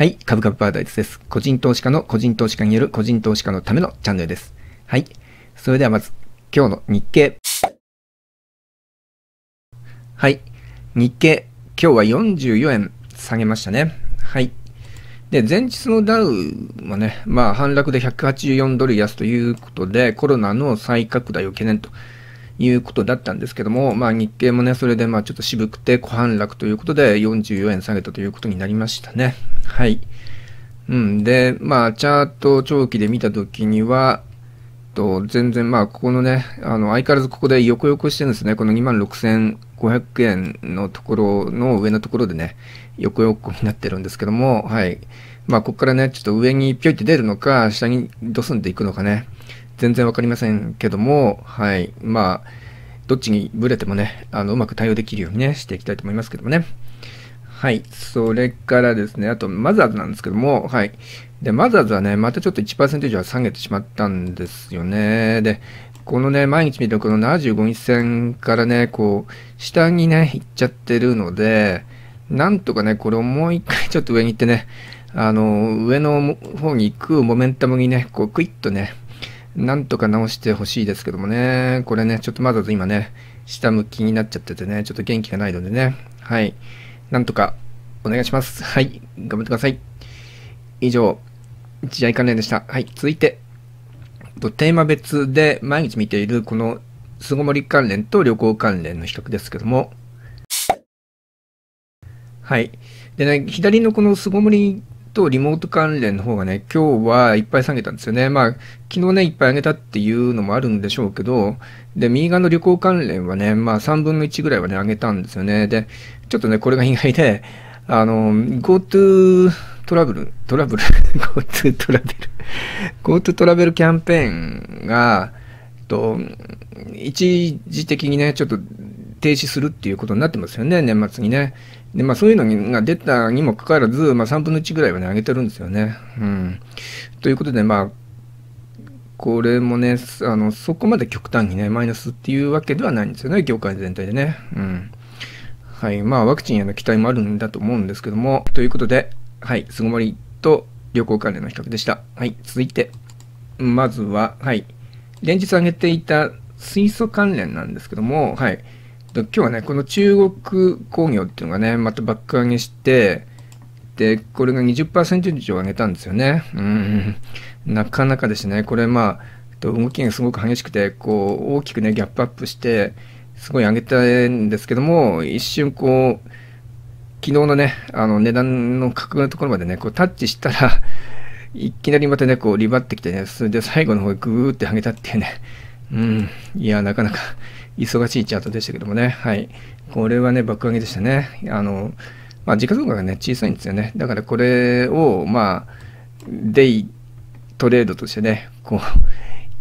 はい、株価パラダイスです。個人投資家の個人投資家による個人投資家のためのチャンネルです。はい、それではまず、今日の日経。はい、日経、今日は44円下げましたね。はい。で、前日のダウはね、まあ、反落で184ドル安ということで、コロナの再拡大を懸念と。いうことだったんですけども、まあ、日経もね、それでまあちょっと渋くて、小反落ということで、44円下げたということになりましたね。はい。うん、で、まあ、チャート長期で見たときには、と全然、まあ、ここのね、あの相変わらずここで横横してるんですね、この2万6500円のところの上のところでね、横横になってるんですけども、はい。まあ、ここからね、ちょっと上にぴょいって出るのか、下にドスンっていくのかね。全然分かりませんけども、はい、まあ、どっちにぶれてもね、あのうまく対応できるようにね、していきたいと思いますけどもね。はい、それからですね、あと、マザーズなんですけども、はい。で、マザーズはね、またちょっと1%以上は下げてしまったんですよね。で、このね、毎日見るこの75日線からね、こう、下にね、行っちゃってるので、なんとかね、これをもう一回 ちょっと上に行ってね、あの、上の方に行くモメンタムにね、こう、クイッとね、なんとか直してほしいですけどもね、これね、ちょっとまだ今ね、下向きになっちゃっててね、ちょっと元気がないのでね、はい。なんとかお願いします。はい。頑張ってください。以上、試合関連でした。はい。続いて、テーマ別で毎日見ているこの巣ごもり関連と旅行関連の比較ですけども、はい。でね、左のこの巣ごもりとリモート関連の方がね、今日はいっぱい下げたんですよね。まあ、昨日ね、いっぱい上げたっていうのもあるんでしょうけど、で、右側の旅行関連はね、まあ3分の1ぐらいはね、上げたんですよね。で、ちょっとね、これが意外で、あの、GoTo トラブル、トラブル、GoTo トラベル、GoTo トラベルキャンペーンが、と、一時的にね、ちょっと停止するっていうことになってますよね、年末にね。でまあ、そういうのが出たにもかかわらず、まあ、3分の1ぐらいはね、上げてるんですよね。うん、ということで、まあ、これもねあの、そこまで極端にね、マイナスっていうわけではないんですよね、業界全体でね。うんはいまあ、ワクチンへの期待もあるんだと思うんですけども。ということで、はい、巣ごもりと旅行関連の比較でした。はい、続いて、まずは、はい、連日上げていた水素関連なんですけども、はい、今日はね、この中国工業っていうのがね、またバック上げして、で、これが20%以上上げたんですよね。うん、なかなかですね、これまあ、動きがすごく激しくて、こう、大きくね、ギャップアップして、すごい上げたいんですけども、一瞬こう、昨日のね、あの値段の格のところまでね、こうタッチしたらいきなりまたね、こう、リバってきてね、それで最後の方グーって上げたっていうね、うん、いや、なかなか忙しいチャートでしたけどもね、はい。これはね、爆上げでしたね。あの、まあ、時価総額がね、小さいんですよね。だからこれを、まあ、デイトレードとしてね、こう、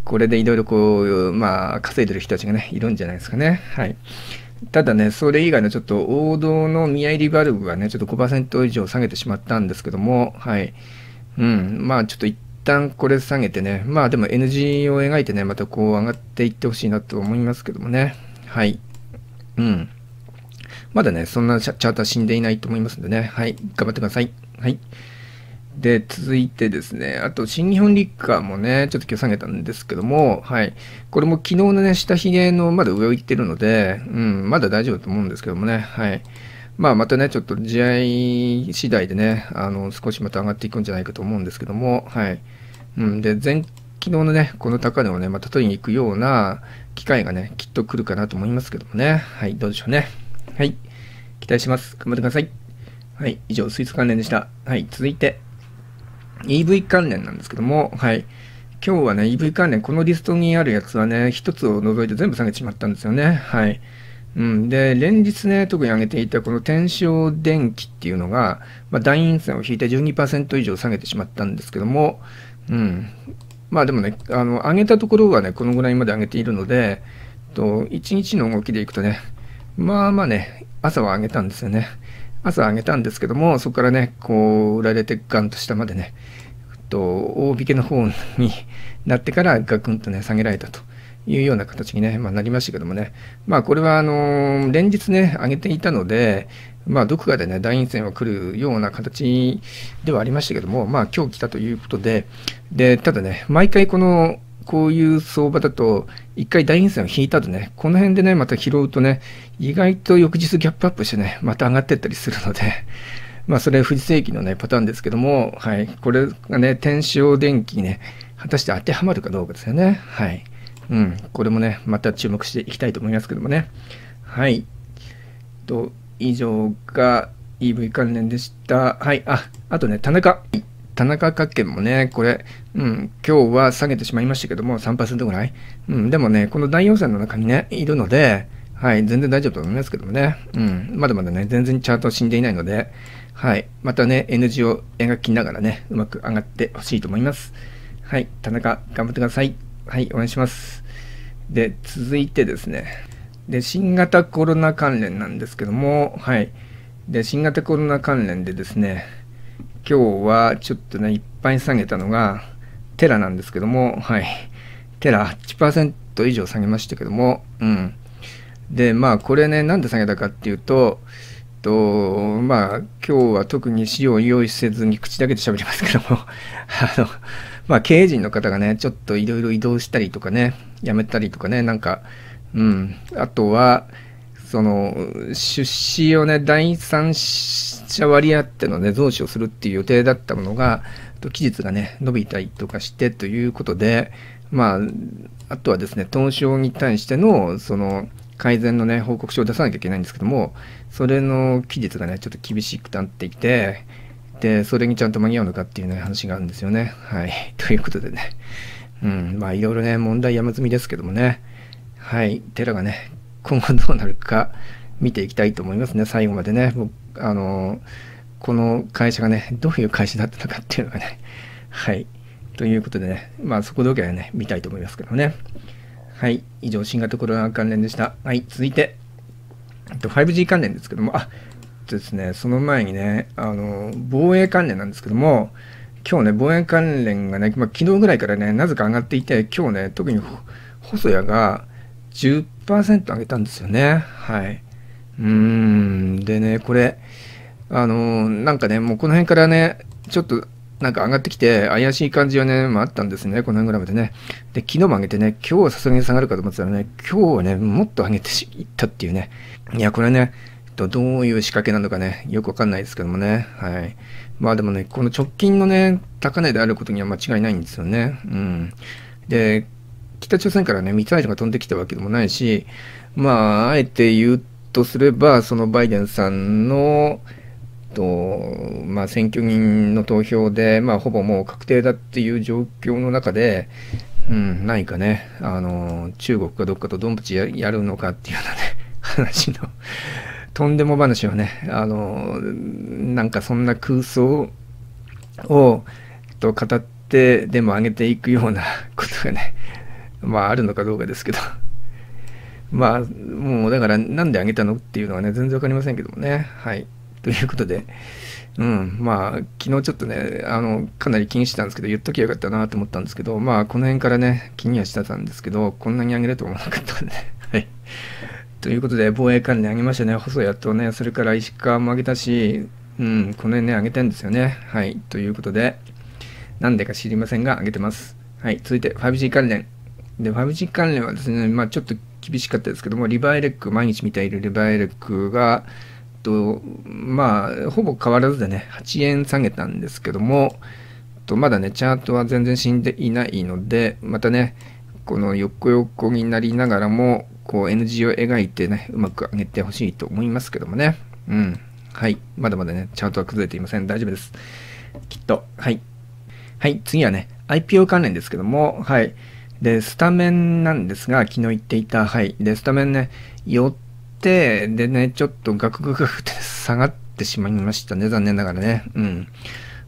これでいろいろこう、まあ、稼いでる人たちがね、いるんじゃないですかね。はい。ただね、それ以外のちょっと王道の見合いリバルブがね、ちょっと5%以上下げてしまったんですけども、はい。うん、まあちょっと旦これ下げてね、まあでも NG を描いてね、またこう上がっていってほしいなと思いますけどもね。はい。うん。まだね、そんなチャチャーター死んでいないと思いますんでね。はい。頑張ってください。はい。で、続いてですね、あと、新日本リッカーもね、ちょっと今日下げたんですけども、はい。これも昨日のね、下髭のまだ上を行ってるので、うん、まだ大丈夫だと思うんですけどもね、はい。まあ、またね、ちょっと試合次第でね、あの、少しまた上がっていくんじゃないかと思うんですけども、はい。うん、で前昨日のね、この高値をね、また取りに行くような機会がね、きっと来るかなと思いますけどもね。はい、どうでしょうね。はい、期待します。頑張ってください。はい、以上、スイーツ関連でした。はい、続いて、EV 関連なんですけども、はい、今日はね、EV 関連、このリストにあるやつはね、一つを除いて全部下げてしまったんですよね。はい。うん、で、連日ね、特に上げていたこの天正電気っていうのが、まあ、大陰線を引いて12%以上下げてしまったんですけども、うん、まあでもね、あの上げたところはね、このぐらいまで上げているので、と1日の動きでいくとね、まあまあね、朝は上げたんですよね。朝上げたんですけども、そこからね、こう、売られてガンと下までね、と大引けの方になってからガクンとね、下げられたと。いうような形にね、まあ、なりましたけどもね、まあ、これはあの連日ね、上げていたので、まあ、どこかでね、大陰線は来るような形ではありましたけども、まあ、今日来たということで、で、ただね、毎回この、こういう相場だと、一回大陰線を引いたとね、この辺でね、また拾うとね、意外と翌日ギャップアップしてね、また上がってったりするので、まあ、それ、富士世紀のね、パターンですけども、はい、これがね、天正電気ね、果たして当てはまるかどうかですよね。はい。うん、これもね、また注目していきたいと思いますけどもね。はい。以上が EV 関連でした。はい。あ、あとね、田中。田中角研もね、これ、うん、今日は下げてしまいましたけども、3%ぐらい。うん、でもね、この第4線の中にね、いるので、はい、全然大丈夫と思いますけどもね。うん、まだまだね、全然チャート死んでいないので、はい、またね、N 字を描きながらね、うまく上がってほしいと思います。はい、田中、頑張ってください。はい、お願いします。で、続いてですね、で、新型コロナ関連なんですけども、はい。で、新型コロナ関連でですね、今日はちょっとね、いっぱい下げたのが、テラなんですけども、はい。テラ8%以上下げましたけども、うん。で、まあ、これね、なんで下げたかっていうと、と、まあ、今日は特に資料を用意せずに口だけで喋りますけども あの、まあ、経営陣の方がね、ちょっといろいろ移動したりとかね、やめたりとかね、なんか、うん、あとはその出資をね第三者割り当てのね増資をするっていう予定だったものが期日がね伸びたりとかしてということでまああとはですね東証に対してのその改善のね報告書を出さなきゃいけないんですけどもそれの期日がねちょっと厳しくなっていてでそれにちゃんと間に合うのかっていうね話があるんですよねはいということでねうんまあいろいろね問題山積みですけどもねはい、テがね、今後どうなるか見ていきたいと思いますね、最後までね。もうあのこの会社がね、どういう会社だったのかっていうのがね、はい。ということでね、まあそこだけはね、見たいと思いますけどね。はい、以上、新型コロナ関連でした。はい、続いて、5G 関連ですけども、あ、ですね、その前にね、あの、防衛関連なんですけども、今日ね、防衛関連がね、まあ、昨日ぐらいからね、なぜか上がっていて、今日ね、特に細谷が、10%上げたんですよね。はい。うーん。でね、これ、あのなんかね、もうこの辺からね、ちょっとなんか上がってきて、怪しい感じはね、まあ、あったんですね、この辺ぐらいまでね。で、昨日も上げてね、今日はさすがに下がるかと思ってたらね、今日はね、もっと上げていったっていうね。いや、これね、どういう仕掛けなのかね、よくわかんないですけどもね。はい。まあでもね、この直近のね、高値であることには間違いないんですよね。うん。で、北朝鮮からね、ミサイルが飛んできたわけでもないし、まあ、あえて言うとすれば、そのバイデンさんの、とまあ、選挙人の投票で、まあ、ほぼもう確定だっていう状況の中で、うん、何かね、あの中国がどっかとドンブチやるのかっていうようなね、話の、とんでも話はね、あのなんかそんな空想をと語って、でも上げていくようなことがね、まああるのかどうかですけど まあもうだからなんであげたのっていうのはね全然わかりませんけどもねはいということでうんまあ昨日ちょっとねあのかなり気にしてたんですけど言っときゃよかったなと思ったんですけどまあこの辺からね気にはしてたんですけどこんなにあげると思わなかったんで はいということで防衛関連あげましたね細谷とねそれから石川もあげたしうんこの辺ねあげてんですよねはいということでなんでか知りませんがあげてますはい続いて 5G 関連で、5G 関連はですね、まあ、ちょっと厳しかったですけども、リバイレック、毎日見ているリバイレックが、とまあ、ほぼ変わらずでね、8円下げたんですけども、とまだね、チャートは全然死んでいないので、またね、この横横になりながらも、こう N g を描いてね、うまく上げてほしいと思いますけどもね。うん。はい。まだまだね、チャートは崩れていません。大丈夫です。きっと。はい。はい。次はね、IPO 関連ですけども、はい。で、スタメンなんですが、昨日言っていた、はい。で、スタメンね、寄って、でね、ちょっとガクガクって下がってしまいましたね、残念ながらね。うん。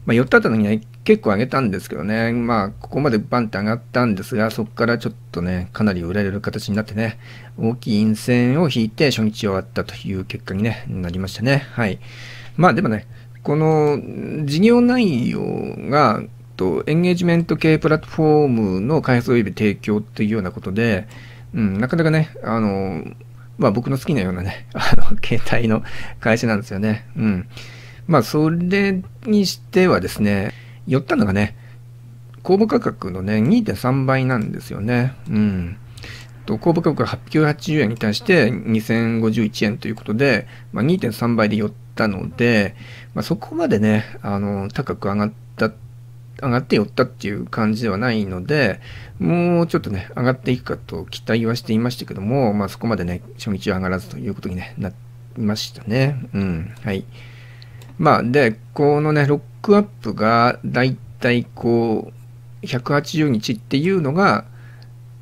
まあ、寄った後にね、結構上げたんですけどね、まあ、ここまでバンって上がったんですが、そこからちょっとね、かなり売られる形になってね、大きい陰線を引いて初日終わったという結果に、ね、なりましたね。はい。まあでもね、この事業内容がと、エンゲージメント系プラットフォームの開発及び提供っていうようなことで、うん、なかなかね、あの、まあ僕の好きなようなね、あの、携帯の会社なんですよね。うん。まあそれにしてはですね、寄ったのがね、公募価格のね、2.3倍なんですよね。うん。と、公募価格が880円に対して2051円ということで、まあ、2.3倍で寄ったので、まあ、そこまでね、あの、高く上がった上がって寄ったっていう感じではないので、もうちょっとね、上がっていくかと期待はしていましたけども、まあそこまでね、初日は上がらずということに、ね、なりましたね。うん。はい。まあで、このね、ロックアップがだいたいこう、180日っていうのが、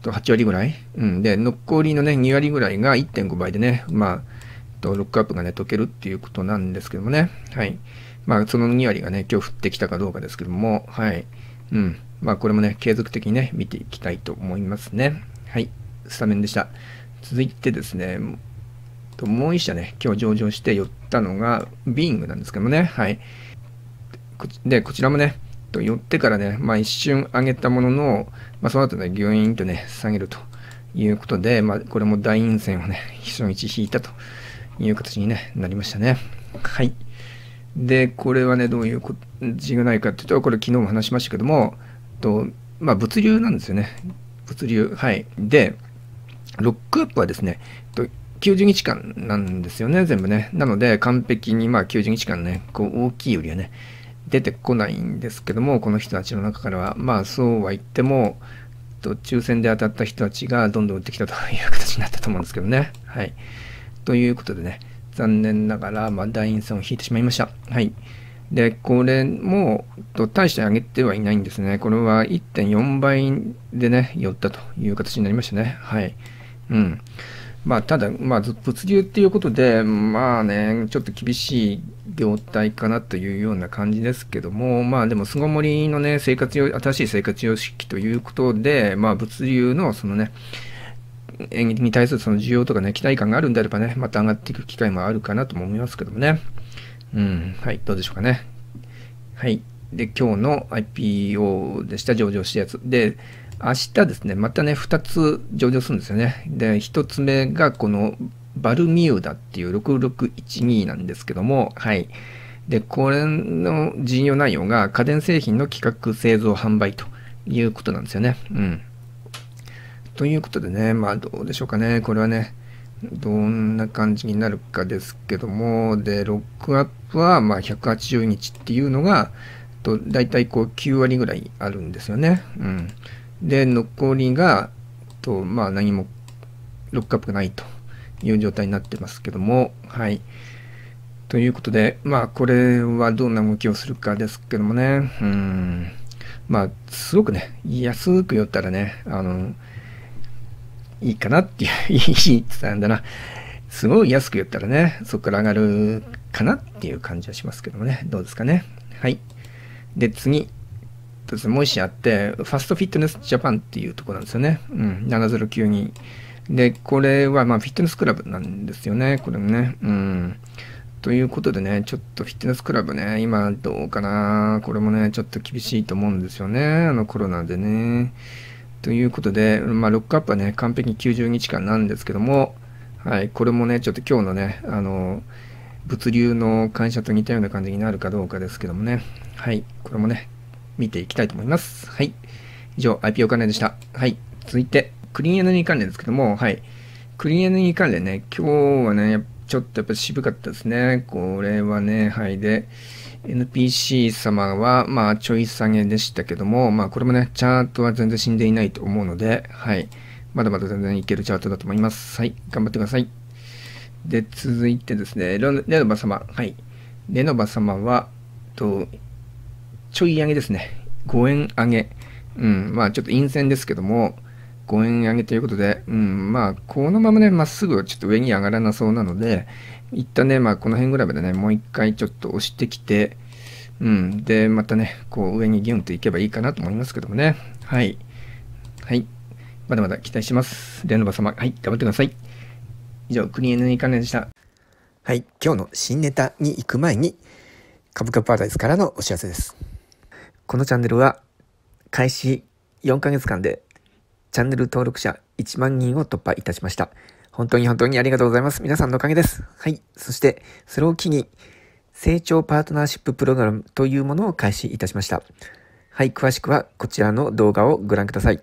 8割ぐらい、うん、で、残りのね、2割ぐらいが1.5倍でね、まあ、ロックアップがね、解けるっていうことなんですけどもね。はい。まあ、その2割がね、今日降ってきたかどうかですけども、はい。うん。まあ、これもね、継続的にね、見ていきたいと思いますね。はい。スタメンでした。続いてですね、もう1社ね、今日上場して寄ったのが、ビーングなんですけどもね、はい。で、こちらもね、と寄ってからね、まあ、一瞬上げたものの、まあ、その後ね、ギュイーンとね、下げるということで、まあ、これも大陰線をね、非常に引いたという形に、ね、なりましたね。はい。で、これはね、どういう字がないかっていうと、これ昨日も話しましたけども、とまあ、物流なんですよね。物流。はい。で、ロックアップはですね、と90日間なんですよね、全部ね。なので、完璧に、まあ、90日間ね、こう、大きい売りはね、出てこないんですけども、この人たちの中からは、まあ、そうは言っても、と抽選で当たった人たちがどんどん売ってきたという形になったと思うんですけどね。はい。ということでね、残念ながら、まあ、大陰線を引いてしまいました。はい。で、これも、と大して上げてはいないんですね。これは1.4倍でね、寄ったという形になりましたね。はい。うん。まあ、ただ、まあ、物流っていうことで、まあね、ちょっと厳しい業態かなというような感じですけども、まあでも、巣ごもりのね、生活用、新しい生活様式ということで、まあ、物流のそのね、に対するその需要とかね、期待感があるんであればね、また上がっていく機会もあるかなとも思いますけどもね。うん、はい、どうでしょうかね。はい。で、今日の IPO でした、上場したやつ。で、明日ですね、またね、2つ上場するんですよね。で、1つ目がこのバルミューダっていう6612なんですけども、はい。で、これの事業内容が家電製品の企画、製造、販売ということなんですよね。うん。ということでね、まあどうでしょうかね、これはね、どんな感じになるかですけども、で、ロックアップはま180日っていうのが、と大体こう9割ぐらいあるんですよね。うん、で、残りが、とまあ何もロックアップがないという状態になってますけども、はい。ということで、まあこれはどんな動きをするかですけどもね、うん。まあ、すごくね、安く寄ったらね、あの、いいかなっていう、いいって言んだな。すごい安く言ったらね、そこから上がるかなっていう感じはしますけどもね。どうですかね。はい。で、次。もう一社あって、ファストフィットネスジャパンっていうとこなんですよね。うん、7092。で、これは、まあ、フィットネスクラブなんですよね。これもね。うん。ということでね、ちょっとフィットネスクラブね、今どうかな。これもね、ちょっと厳しいと思うんですよね。あのコロナでね。ということで、まあ、ロックアップはね、完璧に90日間なんですけども、はい、これもね、ちょっと今日のね、あの、物流の会社と似たような感じになるかどうかですけどもね、はい、これもね、見ていきたいと思います。はい。以上、IPO 金でした。はい。続いて、クリーンエネルギー関連ですけども、はい。クリーンエネルギー関連ね、今日はね、ちょっとやっぱ渋かったですね。これはね、はい。で、NPC 様は、まあ、ちょい下げでしたけども、まあ、これもね、チャートは全然死んでいないと思うので、はい。まだまだ全然いけるチャートだと思います。はい。頑張ってください。で、続いてですね、レノバ様。はい。レノバ様は、と、ちょい上げですね。5円上げ。うん。まあ、ちょっと陰線ですけども、5円上げということで、うん。まあ、このままね、まっすぐちょっと上に上がらなそうなので、一旦ね、まあ、この辺ぐらいまでね、もう一回ちょっと押してきて、うん、で、またね、こう上にギュンと行けばいいかなと思いますけどもね。はい。はい。まだまだ期待します。レノバ様、はい、頑張ってください。以上、クリエヌイ関連でした。はい、今日の新ネタに行く前に、株価パラダイスからのお知らせです。このチャンネルは、開始4ヶ月間で、チャンネル登録者1万人を突破いたしました。本当に本当にありがとうございます。皆さんのおかげです。はい。そして、それを機に、成長パートナーシッププログラムというものを開始いたしました。はい。詳しくはこちらの動画をご覧ください。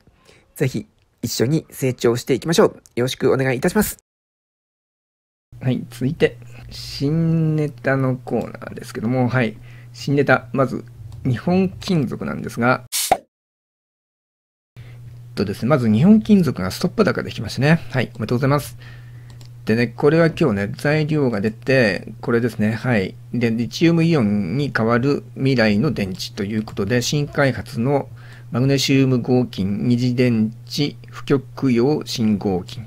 ぜひ、一緒に成長していきましょう。よろしくお願いいたします。はい。続いて、新ネタのコーナーですけども、はい。新ネタ、まず、日本金属なんですが、とですね、まず日本金属がストップ高できましたね。はい、おめでとうございます。でね、これは今日ね、材料が出て、これですね、はい。で、リチウムイオンに代わる未来の電池ということで、新開発のマグネシウム合金、二次電池、不極用新合金。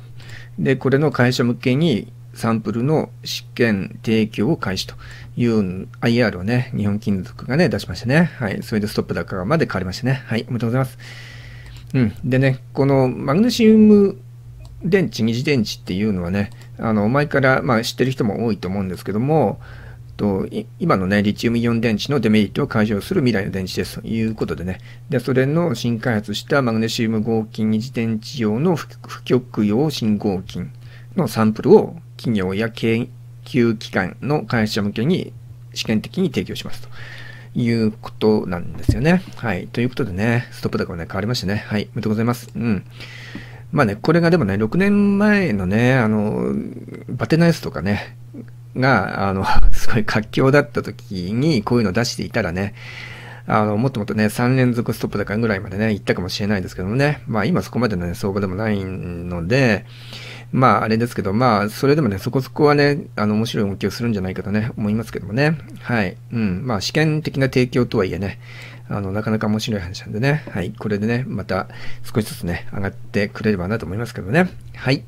で、これの会社向けにサンプルの試験提供を開始という IR をね、日本金属がね、出しましたね。はい。それでストップ高まで変わりましたね。はい。おめでとうございます。うん、でねこのマグネシウム電池二次電池っていうのはねあの前から、まあ、知ってる人も多いと思うんですけどもと今のねリチウムイオン電池のデメリットを解消する未来の電池ですということでねでそれの新開発したマグネシウム合金二次電池用の不極用信合金のサンプルを企業や研究機関の開発者向けに試験的に提供しますと。いうことなんですよね。はい。ということでね、ストップ高はね、変わりましたね。はい。おめでとうございます。うん。まあね、これがでもね、6年前のね、あの、バテナイスとかね、が、あの、すごい活況だった時に、こういうの出していたらね、あの、もっともっとね、3連続ストップ高ぐらいまでね、行ったかもしれないですけどもね、まあ今そこまでのね、相場でもないので、まあ、あれですけど、まあ、それでもね、そこそこはね、あの、面白い動きをするんじゃないかとね、思いますけどもね。はい。うん。まあ、試験的な提供とはいえね、あの、なかなか面白い話なんでね、はい。これでね、また少しずつね、上がってくれればなと思いますけどね。はい。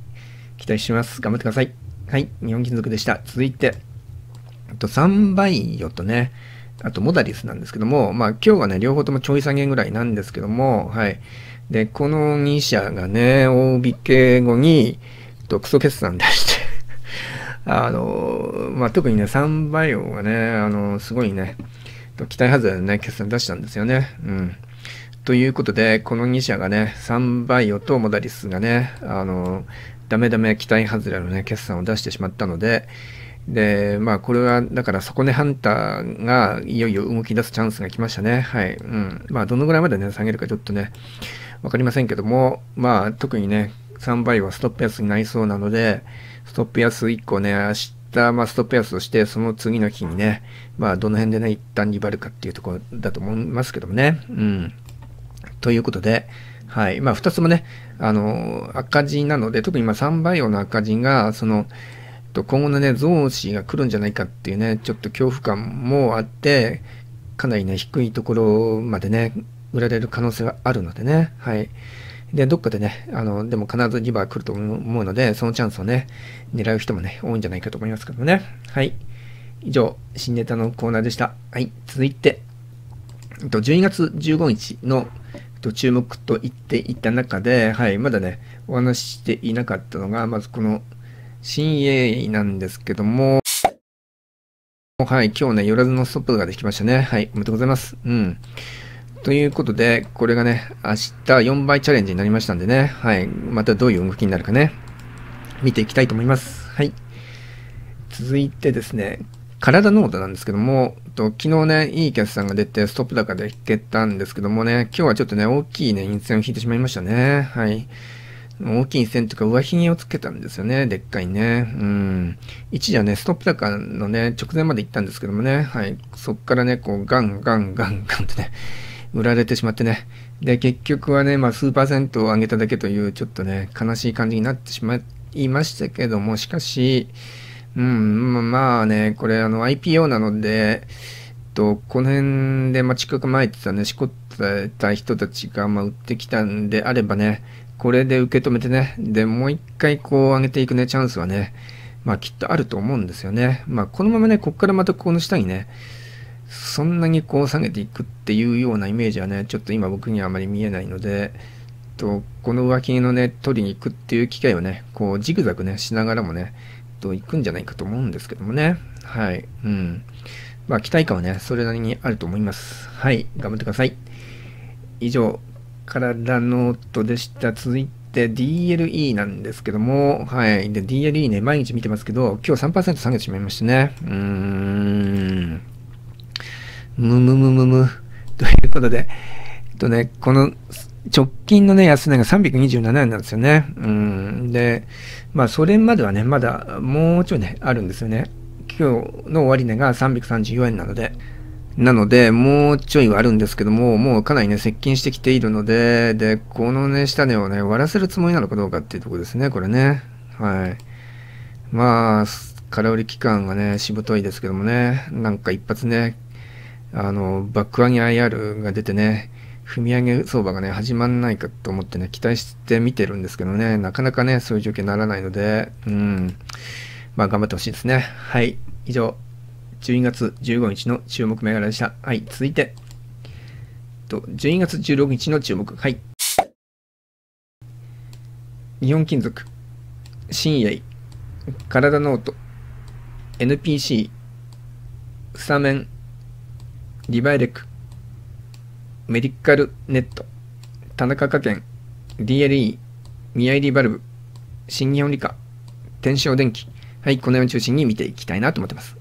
期待します。頑張ってください。はい。日本金属でした。続いて、あと、サンバイオとね、あと、モダリスなんですけども、まあ、今日はね、両方ともちょい下げぐらいなんですけども、はい。で、この2社がね、大引け後に、とクソ決算出して あの、まあ、特にね、サンバイオがね、あの、すごいね、期待外れのね、決算出したんですよね。うん。ということで、この2社がね、サンバイオとモダリスがね、あの、ダメダメ期待外れのね、決算を出してしまったので、で、まあ、これは、だから、底根ハンターがいよいよ動き出すチャンスが来ましたね。はい。うん。まあ、どのぐらいまでね、下げるかちょっとね、わかりませんけども、まあ、特にね、3倍はストップ安になりそうなので、ストップ安1個ね、明日、まあ、ストップ安として、その次の日にね、まあ、どの辺でね、一旦リバルかっていうところだと思いますけどもね。うん。ということで、はい。まあ、2つもね、あの、赤字なので、特に今3倍用の赤字が、その、と今後のね、増資が来るんじゃないかっていうね、ちょっと恐怖感もあって、かなりね、低いところまでね、売られる可能性があるのでね、はい。で、どっかでね、あの、でも必ず2バー来ると思うので、そのチャンスをね、狙う人もね、多いんじゃないかと思いますけどね。はい。以上、新ネタのコーナーでした。はい。続いて、12月15日の注目と言っていた中で、はい、まだね、お話ししていなかったのが、まずこの、新鋭なんですけども、はい、今日ね、寄らずのストップができましたね。はい、おめでとうございます。うん。ということで、これがね、明日4倍チャレンジになりましたんでね、はい。またどういう動きになるかね、見ていきたいと思います。はい。続いてですね、体ノートなんですけども、と昨日ね、いいキャスさんが出て、ストップ高で引けたんですけどもね、今日はちょっとね、大きいね、陰線を引いてしまいましたね。はい。大きい線とか上髭をつけたんですよね。でっかいね。うん。一時はね、ストップ高のね、直前まで行ったんですけどもね。はい。そっからね、こう、ガンガンガンガンってね、売られてしまってね。で、結局はね、まあ、数パーセントを上げただけという、ちょっとね、悲しい感じになってしまいましたけども、しかし、うん、まあね、これ、あの、IPO なので、と、この辺で、まあ、近く前言ってたね、しこってた人たちが、まあ、売ってきたんであればね、これで受け止めてね、で、もう一回こう上げていくね、チャンスはね、まあ、きっとあると思うんですよね。まあ、このままね、こっからまたこの下にね、そんなにこう下げていくっていうようなイメージはね、ちょっと今僕にはあまり見えないので、とこの上気のね、取りに行くっていう機会をね、こうジグザグね、しながらもね、と行くんじゃないかと思うんですけどもね。はい。うん。まあ期待感はね、それなりにあると思います。はい。頑張ってください。以上、体ノートでした。続いて、DLE なんですけども、はい。で、DLE ね、毎日見てますけど、今日3%下げてしまいましたね。うーん。むむむむむ。ということで、えっとね、この直近のね、安値が327円なんですよね。うん。で、まあ、それまではね、まだもうちょいね、あるんですよね。今日の終値が334円なので、なので、もうちょいはあるんですけども、もうかなりね、接近してきているので、で、このね、下値をね、割らせるつもりなのかどうかっていうとこですね、これね。はい。まあ、空売り期間がね、しぶといですけどもね、なんか一発ね、あの、バック上げ IR が出てね、踏み上げ相場がね、始まんないかと思ってね、期待して見てるんですけどね、なかなかね、そういう状況にならないので、うん、まあ頑張ってほしいですね。はい、以上、12月15日の注目銘柄でした。はい、続いて、と12月16日の注目、はい。日本金属、新鋭、体ノート、NPC、スタメン、リバイレク、メディカルネット、田中科研、DLE、宮入バルブ、新日本理科、天正電機、はい、このように中心に見ていきたいなと思ってます。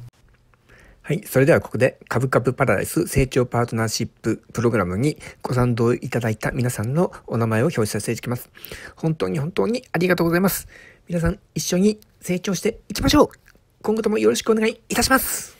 はい。それではここで株株パラダイス成長パートナーシッププログラムにご賛同いただいた皆さんのお名前を表示させていきます。本当に本当にありがとうございます。皆さん一緒に成長していきましょう今後ともよろしくお願いいたします